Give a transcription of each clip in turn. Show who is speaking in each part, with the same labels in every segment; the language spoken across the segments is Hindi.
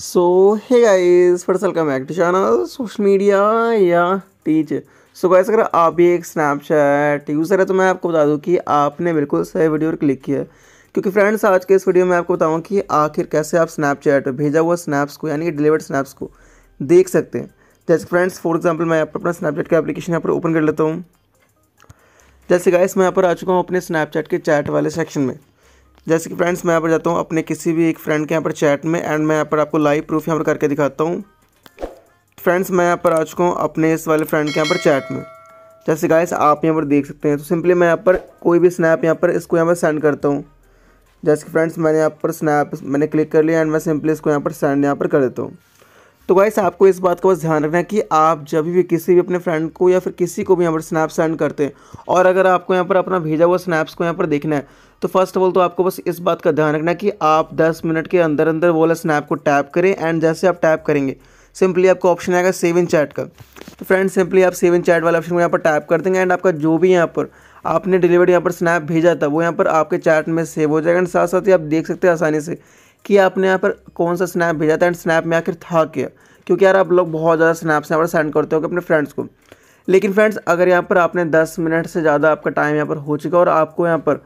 Speaker 1: सो है गाइज फिर welcome back to channel social media या टीच सो गाइज अगर आप भी एक स्नैपचैट यूज़र है तो मैं आपको बता दूं कि आपने बिल्कुल सही वीडियो पर क्लिक किया है क्योंकि फ्रेंड्स आज के इस वीडियो में आपको बताऊं कि आखिर कैसे आप स्नैपचैट भेजा हुआ स्नैप्स को यानी कि डिलीवर्ड स्नैप्स को देख सकते हैं जैसे फ्रेंड्स फॉर एग्जाम्पल मैं आप अपना स्नैपचैट का एप्लीकेशन यहाँ पर ओपन कर लेता हूँ जैसे गाइस मैं यहाँ पर आ चुका हूँ अपने स्नैपचैट के चैट वाले सेक्शन में जैसे कि फ्रेंड्स मैं यहाँ पर जाता हूँ अपने किसी भी एक फ्रेंड के यहाँ पर चैट में एंड मैं यहाँ पर आपको लाइव प्रूफ यहाँ पर करके दिखाता हूँ फ्रेंड्स मैं यहाँ पर आ चुका हूँ अपने इस वाले फ्रेंड के यहाँ पर चैट में जैसे गाइस आप यहाँ पर देख सकते हैं तो सिंपली मैं यहाँ पर कोई भी स्नैप यहाँ पर इसको यहाँ पर सेंड करता हूँ जैसे कि फ्रेंड्स मैंने यहाँ पर स्नैप मैंने क्लिक कर लिया एंड मैं सिंपली इसको यहाँ पर सेंड यहाँ पर कर देता हूँ तो गाइस आपको इस बात का बस ध्यान रखना है कि आप जब भी किसी भी अपने फ्रेंड को या फिर किसी को भी यहाँ पर स्नैप सेंड करते हैं और अगर आपको यहाँ पर अपना भेजा हुआ स्नैप्स को यहाँ पर देखना है तो फर्स्ट ऑफ ऑल तो आपको बस इस बात का ध्यान रखना है कि आप दस मिनट के अंदर अंदर वो वाला स्नैप को टैप करें एंड जैसे आप टैप करेंगे सिंपली आपको ऑप्शन आएगा सेव इन चैट का तो फ्रेंड सिंपली आप सेव इन चैट वाला ऑप्शन को यहाँ पर टैप कर देंगे एंड आपका जो भी यहाँ पर आपने डिलीवरी यहाँ पर स्नैप भेजा था वो यहाँ पर आपके चैट में सेव हो जाएगा एंड साथ साथ ही आप देख सकते हैं आसानी से कि आपने यहाँ पर कौन सा स्नैप भेजा था एंड स्नैप में आखिर था क्या क्योंकि यार आप लोग बहुत ज़्यादा स्नैप्स यहाँ पर सेंड करते हो अपने फ्रेंड्स को लेकिन फ्रेंड्स अगर यहाँ पर आपने दस मिनट से ज़्यादा आपका टाइम यहाँ पर हो चुका और आपको यहाँ पर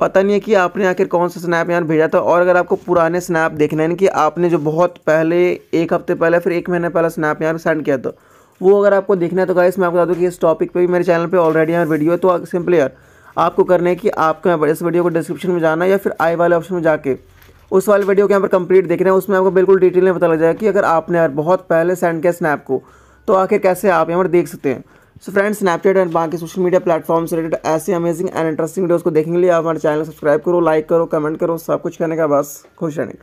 Speaker 1: पता नहीं है कि आपने आखिर कौन सा स्नैप यहाँ भेजा था और अगर आपको पुराने स्नैप देखने हैं कि आपने जो बहुत पहले एक हफ्ते पहले फिर एक महीने पहले स्नैप यहाँ सेंड किया था वो अगर आपको देखना है तो गाइस मैं आपको बता दूँ कि इस टॉपिक पे भी मेरे चैनल पे ऑलरेडी यहाँ वीडियो है तो सिंपली यार आपको करने है कि आपको यहाँ पर इस वीडियो को डिस्क्रिप्शन में जाना या फिर आई वाले ऑप्शन में जाके उस वाले वीडियो के यहाँ पर कंप्लीट देख रहे हैं उसमें आपको बिल्कुल डिटेल में पता लग जाएगा कि अगर आपने यार बहुत पहले सेंड किया स्नैप को तो आखिर कैसे आप यहाँ पर देख सकते हैं सो फ्रेंड्स स्नैपचैट एंड बाकी सोशल मीडिया प्लेटफॉर्म से रिलेटेड ऐसे अमेजिंग एंड इंटरेस्टिंग वीडियोज़ को देखने के लिए आप हमारे चैनल सब्सक्राइब करो लाइक करो कमेंट करो सब कुछ करने का बस खुश रहने का